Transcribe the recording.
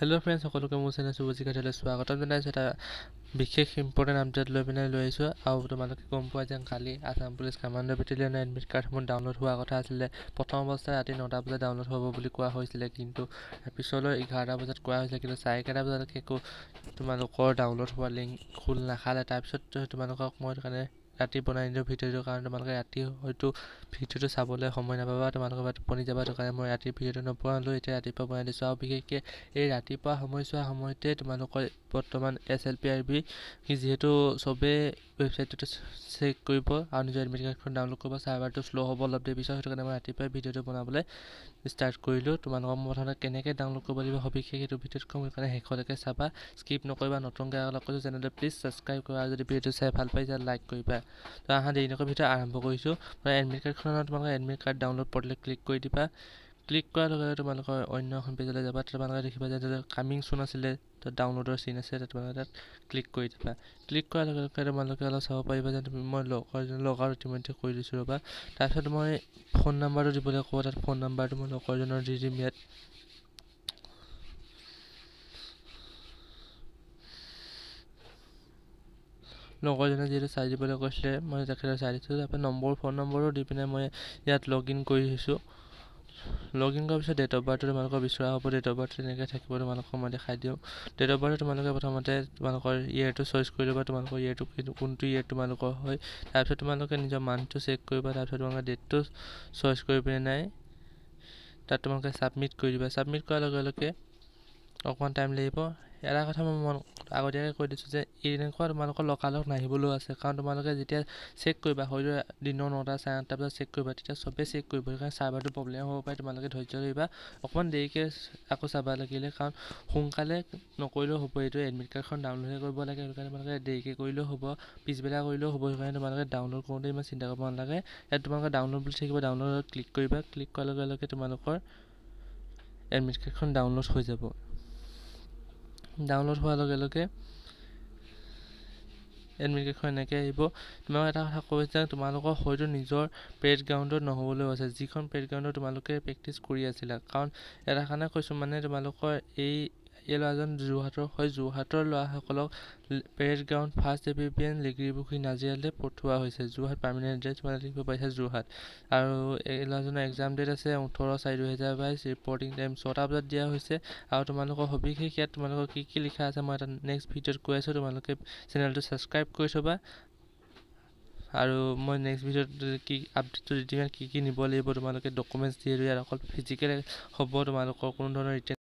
hello' friends সকলোকে মোৰ channel শুভজি কাৰ্যালয় স্বাগতম জনাইছোঁ এটা বিশেষ ইম্পৰ্টেণ্ট আপডেট লৈ পিনে লৈ আহিছোঁ আৰু তোমালোকে গম পোৱা যে কালি আছাম পুলিচ কামাণ্ড বেটেলিয়নৰ এডমিট কাৰ্ডসমূহ ডাউনলোড হোৱাৰ কথা আছিলে প্ৰথম অৱস্থাত ৰাতি নটা বজাত ডাউনলোড হ'ব বুলি কোৱা হৈছিলে কিন্তু পিছলৈ এঘাৰটা বজাত কোৱা হৈছিলে কিন্তু চাৰে কেইটা বজালৈকে একো তোমালোকৰ ডাউনলোড হোৱা লিংক খোল নাখালে তাৰপিছত তোমালোকক মই সেইকাৰণে ৰাতি বনাই দিওঁ ভিডিঅ'টোৰ কাৰণে তোমালোকে ৰাতি হয়তো ভিডিঅ'টো চাবলৈ সময় নাপাবা তোমালোকৰ পৰা টোপনি যাবা সেইটো কাৰণে মই ৰাতি ভিডিঅ'টো নবনালোঁ এতিয়া ৰাতিপুৱা বনাই দিছোঁ আৰু বিশেষকৈ এই ৰাতিপুৱা সময়ছোৱাৰ সময়তে তোমালোকৰ বৰ্তমান S L P I B যিহেতু চবেই ৱেবছাইটটোতে চেক কৰিব আৰু নিজৰ এডমিট কাৰ্ডখন ডাউনলোড কৰিব চাৰ্ভাৰটো শ্ল' হ'ব অলপ দেৰি পিছত সেইটো কাৰণে মই ৰাতিপুৱাই ভিডিঅ'টো বনাবলৈ ষ্টাৰ্ট কৰিলোঁ তোমালোকক মই প্ৰথমতে কেনেকৈ ডাউনলোড কৰিব লাগিব সবিশেষ সেইটো ভিডিঅ'ত কম সেইকাৰণে শেষলৈকে চাবা স্কিপ নকৰিবা নতুন গায়ক লগ কৰিছোঁ যেনেদৰে প্লিজ ছাবস্ক্ৰাইব কৰা আৰু যদি ভিডিঅ'টো চাই ভাল পাইছা লাইক কৰিবা তো আহা দেৰি নকৰি ভিডিঅ' আৰম্ভ কৰিছোঁ মই এডমিট কাৰ্ডখনত তোমালোকে এডমিট কাৰ্ড ডাউনলোড পৰ্টেলত ক্লিক কৰি দিবা ক্লিক কৰাৰ লগে লগে তোমালোকৰ অন্য এখন পেজলৈ যাবা তাত তোমালোকে দেখিবা যে কামিং চোন আছিলে তাত ডাউনলোডৰ চিন আছে তাত তোমালোকে তাত ক্লিক কৰি দিবা ক্লিক কৰাৰ লগে লগে তোমালোকে অলপ চাব পাৰিবা যে মই লগৰজন লগাৰ ইতিমধ্যে কৰি দিছোঁ ৰ'বা তাৰপিছত মই ফোন নাম্বাৰটো দিবলৈ ক'ব তাত ফোন নাম্বাৰটো মই লগৰজনৰ দি দিম ইয়াত লগৰজনে যিহেতু চাই দিবলৈ কৈছিলে মই তেখেতক চাই দিছোঁ তাৰপৰা নম্বৰ ফোন নম্বৰো দি পিনে মই ইয়াত লগ ইন কৰি দিছোঁ লগ ইন কৰাৰ পিছত ডেট অফ বাৰ্থটো তোমালোকৰ বিচৰা হ'ব ডেট অফ বাৰ্থ তেনেকৈ থাকিব তোমালোকক মই দেখাই দিওঁ ডেট অফ বাৰ্থটো তোমালোকে প্ৰথমতে তোমালোকৰ ইয়েৰটো চইচ কৰি ল'বা তোমালোকৰ ইয়েৰটো কোনটো ইয়েৰ তোমালোকৰ হয় তাৰপিছত তোমালোকে নিজৰ মান্থটো চেক কৰিবা তাৰপিছত তোমালোকে ডেটটো চইচ কৰি পিনে নাই তাত তোমালোকে ছাবমিট কৰি দিবা ছাবমিট কৰাৰ লগে লগে অকণমান টাইম লাগিব এটা কথা মই মন আগতীয়াকৈ কৈ দিছোঁ যে এনেকুৱা তোমালোকৰ লকালক নাহিবলৈও আছে কাৰণ তোমালোকে যেতিয়া চেক কৰিবা হয়তো দিনৰ নটা চাৰে আঠটা বজাত চেক কৰিবা তেতিয়া চবেই চেক কৰিব সেইকাৰণে চাৰ্ভাৰটো প্ৰব্লেম হ'ব পাৰে তোমালোকে ধৈৰ্য ধৰিবা অকণমান দেৰিকৈ আকৌ চাব লাগিলে কাৰণ সোনকালে নকৰিলেও হ'ব এইটো এডমিট কাৰ্ডখন ডাউনলোডহে কৰিব লাগে সেইটো কাৰণে তোমালোকে দেৰিকৈ কৰিলেও হ'ব পিছবেলা কৰিলেও হ'ব সেইকাৰণে তোমালোকে ডাউনলোড কৰোঁতে ইমান চিন্তা কৰিব নালাগে ইয়াত তোমালোকে ডাউনলোড বুলি থাকিব ডাউনলোডত ক্লিক কৰিবা ক্লিক কৰাৰ লগে লগে তোমালোকৰ এডমিট কাৰ্ডখন ডাউনলোড হৈ যাব ডাউনলোড হোৱাৰ লগে লগে এডমিট কাৰ্ডখন এনেকৈ আহিব তোমাক এটা কথা কৈ যে তোমালোকৰ হয়তো নিজৰ পেড গ্ৰাউণ্ডত নহ'বলৈ আছে যিখন পেড গ্ৰাউণ্ডত তোমালোকে প্ৰেক্টিছ কৰি আছিলা কাৰণ এটা কাৰণে কৈছোঁ মানে তোমালোকৰ এই এই ল'ৰাজন যোৰহাটৰ হয় যোৰহাটৰ ল'ৰাসকলক parade ground first A P P N Ligiripukhuri নাজিৰালৈ পঠোৱা হৈছে যোৰহাট পাৰ্মানেণ্ট এড্ৰেছ মানে লিখিব পাৰিছে যোৰহাট আৰু এই ল'ৰাজনৰ এক্সাম ডেট আছে ওঠৰ চাৰি দুহেজাৰ বাইছ ৰিপৰ্টিং টাইম ছটা বজাত দিয়া হৈছে আৰু তোমালোকৰ সবিশেষ ইয়াত তোমালোকৰ কি কি লিখা আছে মই এটা নেক্সট ভিডিঅ'ত কৈ আছোঁ তোমালোকে চেনেলটো ছাবস্ক্ৰাইব কৰি থ'বা আৰু মই নেক্সট ভিডিঅ'ত কি আপডেটটো দি দিম কি কি নিব লাগিব তোমালোকে ডকুমেণ্টছ দিয়ে ইয়াত অকল ফিজিকেল হ'ব তোমালোকৰ কোনো ধৰণৰ